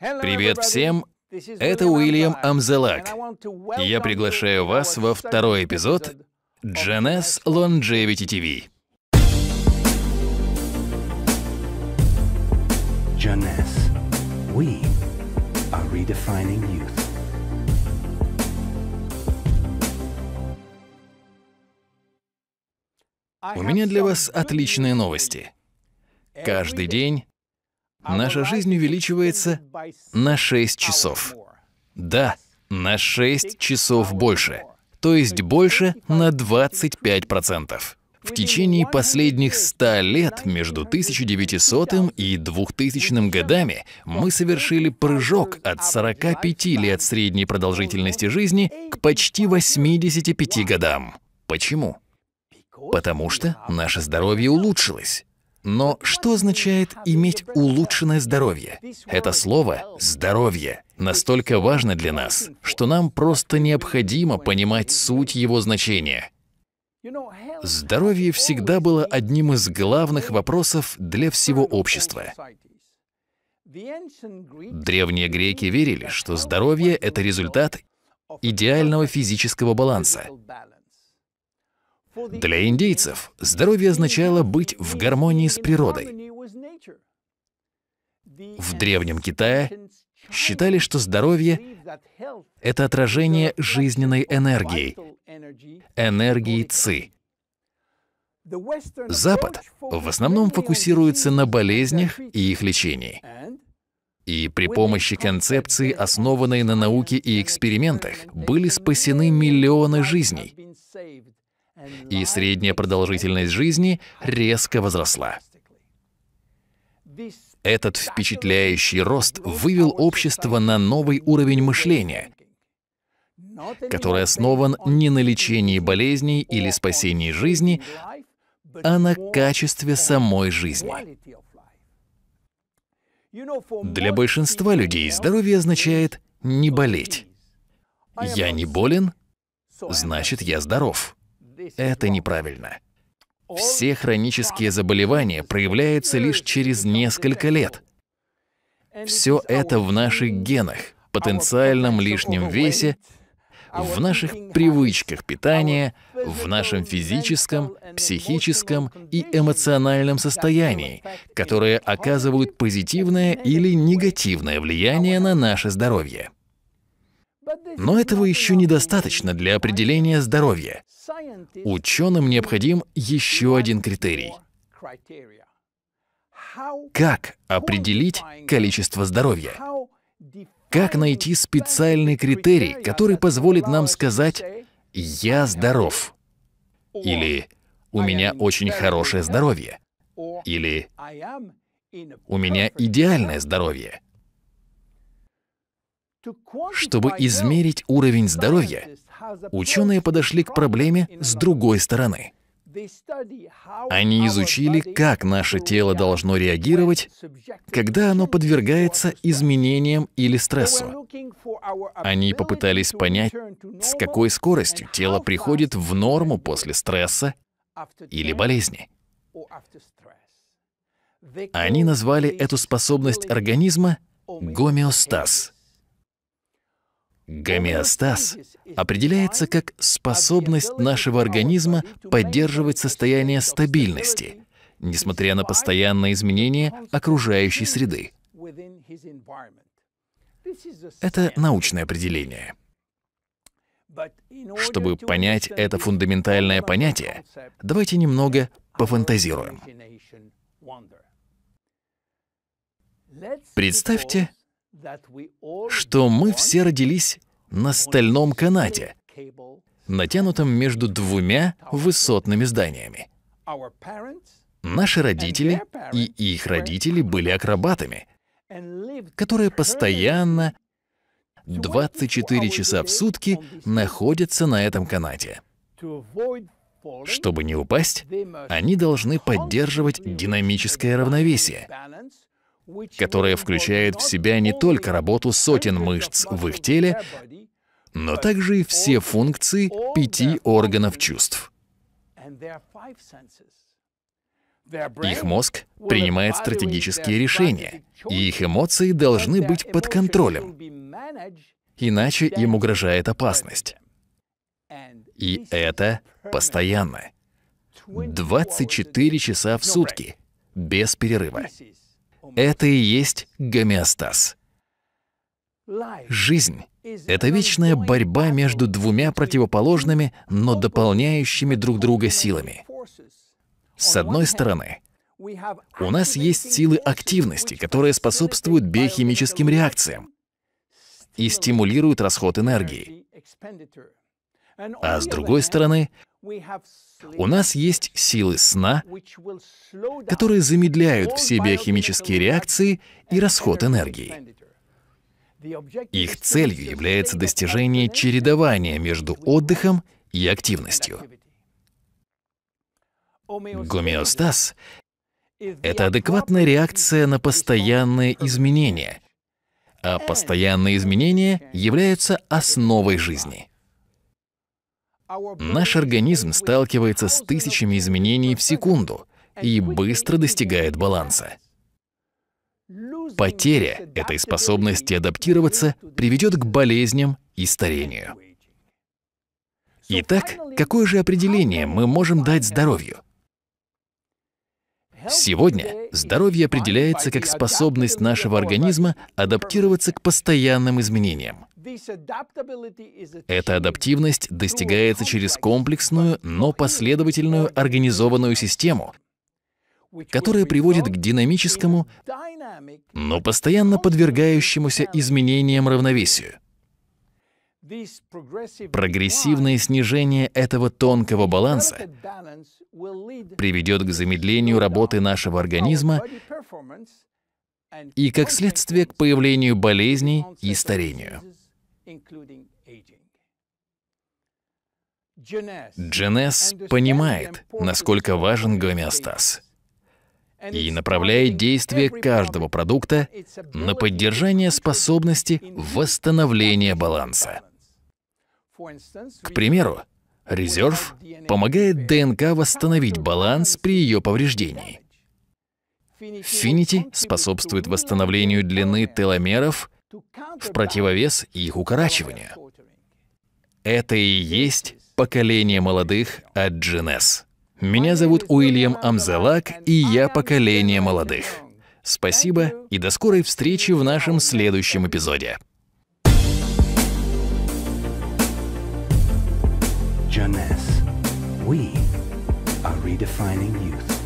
Привет всем! Это Уильям Амзелак. Я приглашаю вас во второй эпизод GNS Longevity TV. GNS. We are redefining youth. У меня для вас отличные новости. Каждый день Наша жизнь увеличивается на 6 часов. Да, на 6 часов больше. То есть больше на 25%. В течение последних 100 лет между 1900 и 2000 годами мы совершили прыжок от 45 лет средней продолжительности жизни к почти 85 годам. Почему? Потому что наше здоровье улучшилось. Но что означает иметь улучшенное здоровье? Это слово «здоровье» настолько важно для нас, что нам просто необходимо понимать суть его значения. Здоровье всегда было одним из главных вопросов для всего общества. Древние греки верили, что здоровье — это результат идеального физического баланса. Для индейцев здоровье означало быть в гармонии с природой. В Древнем Китае считали, что здоровье — это отражение жизненной энергии, энергии ЦИ. Запад в основном фокусируется на болезнях и их лечении. И при помощи концепции, основанной на науке и экспериментах, были спасены миллионы жизней и средняя продолжительность жизни резко возросла. Этот впечатляющий рост вывел общество на новый уровень мышления, который основан не на лечении болезней или спасении жизни, а на качестве самой жизни. Для большинства людей здоровье означает не болеть. Я не болен, значит, я здоров. Это неправильно. Все хронические заболевания проявляются лишь через несколько лет. Все это в наших генах, потенциальном лишнем весе, в наших привычках питания, в нашем физическом, психическом и эмоциональном состоянии, которые оказывают позитивное или негативное влияние на наше здоровье. Но этого еще недостаточно для определения здоровья. Ученым необходим еще один критерий. Как определить количество здоровья? Как найти специальный критерий, который позволит нам сказать «я здоров» или «у меня очень хорошее здоровье» или «у меня идеальное здоровье»? Чтобы измерить уровень здоровья, ученые подошли к проблеме с другой стороны. Они изучили, как наше тело должно реагировать, когда оно подвергается изменениям или стрессу. Они попытались понять, с какой скоростью тело приходит в норму после стресса или болезни. Они назвали эту способность организма гомеостаз — Гомеостаз определяется как способность нашего организма поддерживать состояние стабильности, несмотря на постоянные изменения окружающей среды. Это научное определение. Чтобы понять это фундаментальное понятие, давайте немного пофантазируем. Представьте, что мы все родились на стальном канате, натянутом между двумя высотными зданиями. Наши родители и их родители были акробатами, которые постоянно 24 часа в сутки находятся на этом канате. Чтобы не упасть, они должны поддерживать динамическое равновесие, которая включает в себя не только работу сотен мышц в их теле, но также и все функции пяти органов чувств. Их мозг принимает стратегические решения, и их эмоции должны быть под контролем, иначе им угрожает опасность. И это постоянно. 24 часа в сутки, без перерыва. Это и есть гомеостаз. Жизнь — это вечная борьба между двумя противоположными, но дополняющими друг друга силами. С одной стороны, у нас есть силы активности, которые способствуют биохимическим реакциям и стимулируют расход энергии. А с другой стороны, у нас есть силы сна, которые замедляют все биохимические реакции и расход энергии. Их целью является достижение чередования между отдыхом и активностью. Гомеостаз — это адекватная реакция на постоянные изменения, а постоянные изменения являются основой жизни. Наш организм сталкивается с тысячами изменений в секунду и быстро достигает баланса. Потеря этой способности адаптироваться приведет к болезням и старению. Итак, какое же определение мы можем дать здоровью? Сегодня здоровье определяется как способность нашего организма адаптироваться к постоянным изменениям. Эта адаптивность достигается через комплексную, но последовательную организованную систему, которая приводит к динамическому, но постоянно подвергающемуся изменениям равновесию. Прогрессивное снижение этого тонкого баланса приведет к замедлению работы нашего организма и, как следствие, к появлению болезней и старению. Дженес понимает, насколько важен гомеостаз и направляет действие каждого продукта на поддержание способности восстановления баланса. К примеру, резерв помогает ДНК восстановить баланс при ее повреждении. Финити способствует восстановлению длины теломеров в противовес их укорачиванию. Это и есть поколение молодых от GNS. Меня зовут Уильям Амзалак, и я поколение молодых. Спасибо и до скорой встречи в нашем следующем эпизоде. Jeunesse. We are redefining youth.